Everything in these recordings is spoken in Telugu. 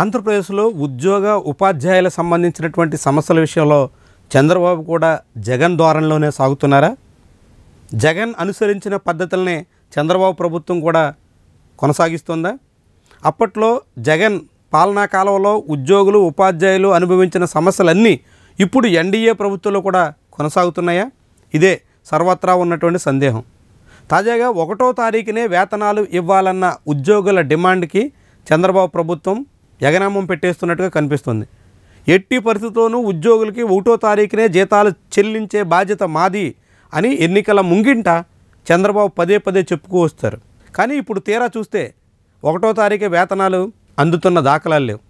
ఆంధ్రప్రదేశ్లో ఉద్యోగ ఉపాధ్యాయులకు సంబంధించినటువంటి సమస్యల విషయంలో చంద్రబాబు కూడా జగన్ ద్వారంలోనే సాగుతున్నారా జగన్ అనుసరించిన పద్ధతులనే చంద్రబాబు ప్రభుత్వం కూడా కొనసాగిస్తుందా అప్పట్లో జగన్ పాలనా కాలంలో ఉద్యోగులు ఉపాధ్యాయులు అనుభవించిన సమస్యలన్నీ ఇప్పుడు ఎన్డీఏ ప్రభుత్వంలో కూడా కొనసాగుతున్నాయా ఇదే సర్వత్రా ఉన్నటువంటి సందేహం తాజాగా ఒకటో తారీఖునే వేతనాలు ఇవ్వాలన్న ఉద్యోగుల డిమాండ్కి చంద్రబాబు ప్రభుత్వం ఎగనామం పెట్టేస్తున్నట్టుగా కనిపిస్తుంది ఎట్టి పరిస్థితుల్లోనూ ఉద్యోగులకి ఒకటో తారీఖునే జీతాలు చెల్లించే బాధ్యత మాది అని ఎన్నికల ముంగింట చంద్రబాబు పదే పదే చెప్పుకు వస్తారు కానీ ఇప్పుడు తీరా చూస్తే ఒకటో తారీఖే వేతనాలు అందుతున్న దాఖలాలు లేవు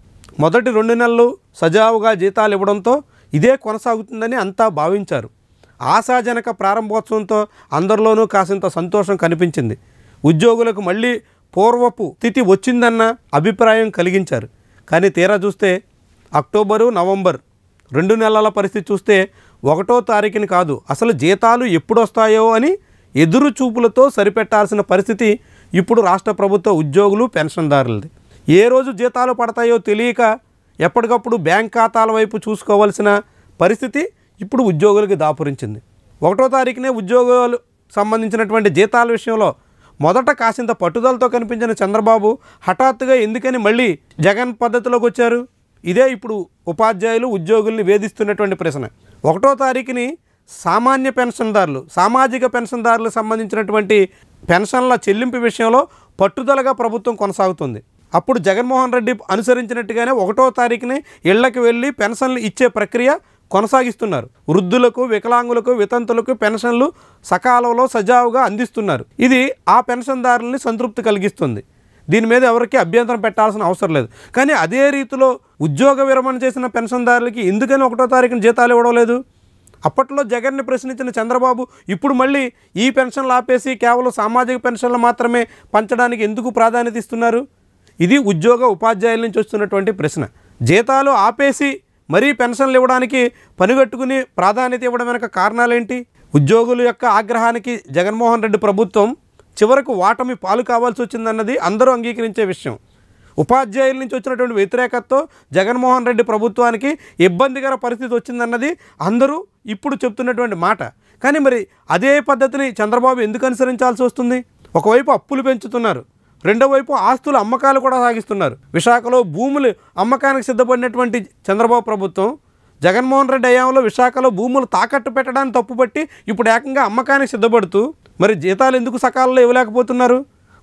మొదటి రెండు నెలలు సజావుగా జీతాలు ఇవ్వడంతో ఇదే కొనసాగుతుందని అంతా భావించారు ఆశాజనక ప్రారంభోత్సవంతో అందరిలోనూ కాసింత సంతోషం కనిపించింది ఉద్యోగులకు మళ్ళీ పూర్వపు స్థితి వచ్చిందన్న అభిప్రాయం కలిగించారు కానీ తీరా చూస్తే అక్టోబరు నవంబర్ రెండు నెలల పరిస్థితి చూస్తే ఒకటో తారీఖుని కాదు అసలు జీతాలు ఎప్పుడు వస్తాయో అని ఎదురు చూపులతో సరిపెట్టాల్సిన పరిస్థితి ఇప్పుడు రాష్ట్ర ప్రభుత్వ ఉద్యోగులు పెన్షన్దారులది ఏ రోజు జీతాలు పడతాయో తెలియక ఎప్పటికప్పుడు బ్యాంక్ ఖాతాల వైపు చూసుకోవాల్సిన పరిస్థితి ఇప్పుడు ఉద్యోగులకి దాపురించింది ఒకటో తారీఖునే ఉద్యోగాలు సంబంధించినటువంటి జీతాల విషయంలో మొదట కాసింత పట్టుదలతో కనిపించిన చంద్రబాబు హఠాత్తుగా ఎందుకని మళ్ళీ జగన్ పద్ధతిలోకి వచ్చారు ఇదే ఇప్పుడు ఉపాధ్యాయులు ఉద్యోగుల్ని వేధిస్తున్నటువంటి ప్రశ్న ఒకటో తారీఖుని సామాన్య పెన్షన్దారులు సామాజిక పెన్షన్దారులకు సంబంధించినటువంటి పెన్షన్ల చెల్లింపు విషయంలో పట్టుదలగా ప్రభుత్వం కొనసాగుతుంది అప్పుడు జగన్మోహన్ రెడ్డి అనుసరించినట్టుగానే ఒకటో తారీఖుని ఇళ్లకు వెళ్ళి పెన్షన్లు ఇచ్చే ప్రక్రియ కొనసాగిస్తున్నారు వృద్ధులకు వికలాంగులకు వితంతులకు పెన్షన్లు సకాలంలో సజావుగా అందిస్తున్నారు ఇది ఆ పెన్షన్దారుల్ని సంతృప్తి కలిగిస్తుంది దీని మీద ఎవరికి అభ్యంతరం పెట్టాల్సిన అవసరం లేదు కానీ అదే రీతిలో ఉద్యోగ విరమణ చేసిన పెన్షన్దారులకి ఎందుకని ఒకటో తారీఖున జీతాలు ఇవ్వడం లేదు అప్పట్లో జగన్ని ప్రశ్నించిన చంద్రబాబు ఇప్పుడు మళ్ళీ ఈ పెన్షన్లు ఆపేసి కేవలం సామాజిక పెన్షన్లు మాత్రమే పంచడానికి ఎందుకు ప్రాధాన్యత ఇస్తున్నారు ఇది ఉద్యోగ ఉపాధ్యాయుల నుంచి వస్తున్నటువంటి ప్రశ్న జీతాలు ఆపేసి మరీ పెన్షన్లు ఇవ్వడానికి పనిగట్టుకుని ప్రాధాన్యత ఇవ్వడం వెనక కారణాలేంటి ఉద్యోగుల యొక్క ఆగ్రహానికి జగన్మోహన్ రెడ్డి ప్రభుత్వం చివరకు వాటమి పాలు కావాల్సి వచ్చిందన్నది అందరూ అంగీకరించే విషయం ఉపాధ్యాయుల నుంచి వచ్చినటువంటి వ్యతిరేకతతో జగన్మోహన్ రెడ్డి ప్రభుత్వానికి ఇబ్బందికర పరిస్థితి వచ్చిందన్నది అందరూ ఇప్పుడు చెప్తున్నటువంటి మాట కానీ మరి అదే పద్ధతిని చంద్రబాబు ఎందుకు అనుసరించాల్సి వస్తుంది ఒకవైపు అప్పులు పెంచుతున్నారు రెండో వైపు ఆస్తుల అమ్మకాలు కూడా సాగిస్తున్నారు విశాఖలో భూములు అమ్మకానికి సిద్ధపడినటువంటి చంద్రబాబు ప్రభుత్వం జగన్మోహన్ రెడ్డి అయ్యాంలో విశాఖలో భూములు తాకట్టు పెట్టడానికి తప్పుపట్టి ఇప్పుడు ఏకంగా అమ్మకానికి సిద్ధపడుతూ మరి జీతాలు ఎందుకు సకాలంలో ఇవ్వలేకపోతున్నారు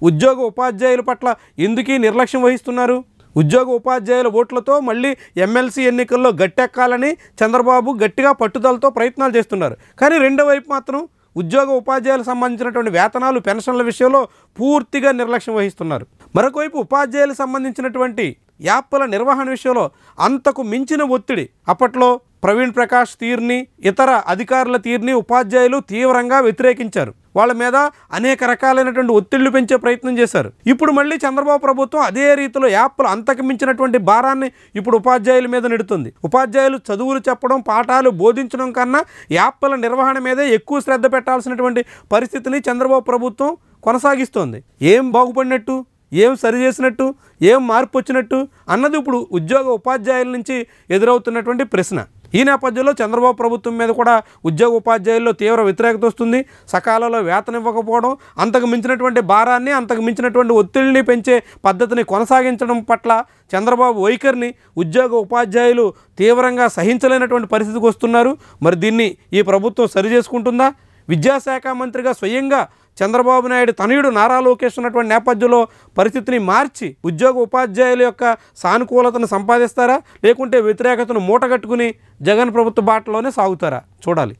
ఉద్యోగ ఉపాధ్యాయుల పట్ల ఎందుకీ నిర్లక్ష్యం వహిస్తున్నారు ఉద్యోగ ఉపాధ్యాయుల ఓట్లతో మళ్ళీ ఎమ్మెల్సీ ఎన్నికల్లో గట్టెక్కాలని చంద్రబాబు గట్టిగా పట్టుదలతో ప్రయత్నాలు చేస్తున్నారు కానీ రెండో వైపు మాత్రం ఉద్యోగ ఉపాధ్యాయులకు సంబంధించినటువంటి వేతనాలు పెన్షన్ల విషయంలో పూర్తిగా నిర్లక్ష్యం వహిస్తున్నారు మరొకవైపు ఉపాధ్యాయులకు సంబంధించినటువంటి యాప్ల నిర్వహణ విషయంలో అంతకు మించిన ఒత్తిడి అప్పట్లో ప్రవీణ్ ప్రకాష్ తీర్ని ఇతర అధికారుల తీర్ని ఉపాధ్యాయులు తీవ్రంగా వ్యతిరేకించారు వాళ్ళ మీద అనేక రకాలైనటువంటి ఒత్తిళ్లు పెంచే ప్రయత్నం చేశారు ఇప్పుడు మళ్ళీ చంద్రబాబు ప్రభుత్వం అదే రీతిలో యాప్లు అంతకమించినటువంటి భారాన్ని ఇప్పుడు ఉపాధ్యాయుల మీద నెడుతుంది ఉపాధ్యాయులు చదువులు చెప్పడం పాఠాలు బోధించడం కన్నా యాప్ల నిర్వహణ మీదే ఎక్కువ శ్రద్ధ పెట్టాల్సినటువంటి పరిస్థితిని చంద్రబాబు ప్రభుత్వం కొనసాగిస్తోంది ఏం బాగుపడినట్టు ఏం సరి చేసినట్టు ఏం మార్పు వచ్చినట్టు అన్నది ఇప్పుడు ఉద్యోగ ఉపాధ్యాయుల నుంచి ఎదురవుతున్నటువంటి ప్రశ్న ఈ నేపథ్యంలో చంద్రబాబు ప్రభుత్వం మీద కూడా ఉద్యోగ ఉపాధ్యాయుల్లో తీవ్ర వ్యతిరేకత వస్తుంది సకాలంలో వేతనం ఇవ్వకపోవడం అంతకు మించినటువంటి భారాన్ని అంతకు మించినటువంటి ఒత్తిడిని పెంచే పద్ధతిని కొనసాగించడం పట్ల చంద్రబాబు వైఖరిని ఉద్యోగ ఉపాధ్యాయులు తీవ్రంగా సహించలేనటువంటి పరిస్థితికి వస్తున్నారు మరి దీన్ని ఈ ప్రభుత్వం సరిచేసుకుంటుందా విద్యాశాఖ మంత్రిగా స్వయంగా చంద్రబాబు నాయుడు తనయుడు నారా లోకేష్ ఉన్నటువంటి నేపథ్యంలో పరిస్థితిని మార్చి ఉద్యోగ ఉపాధ్యాయుల యొక్క సానుకూలతను సంపాదిస్తారా లేకుంటే వ్యతిరేకతను మూటగట్టుకుని జగన్ ప్రభుత్వ బాటలోనే సాగుతారా చూడాలి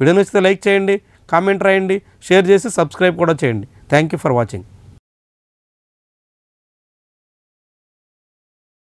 వీడియో నచ్చితే లైక్ చేయండి కామెంట్ రాయండి షేర్ చేసి సబ్స్క్రైబ్ కూడా చేయండి థ్యాంక్ యూ ఫర్ వాచింగ్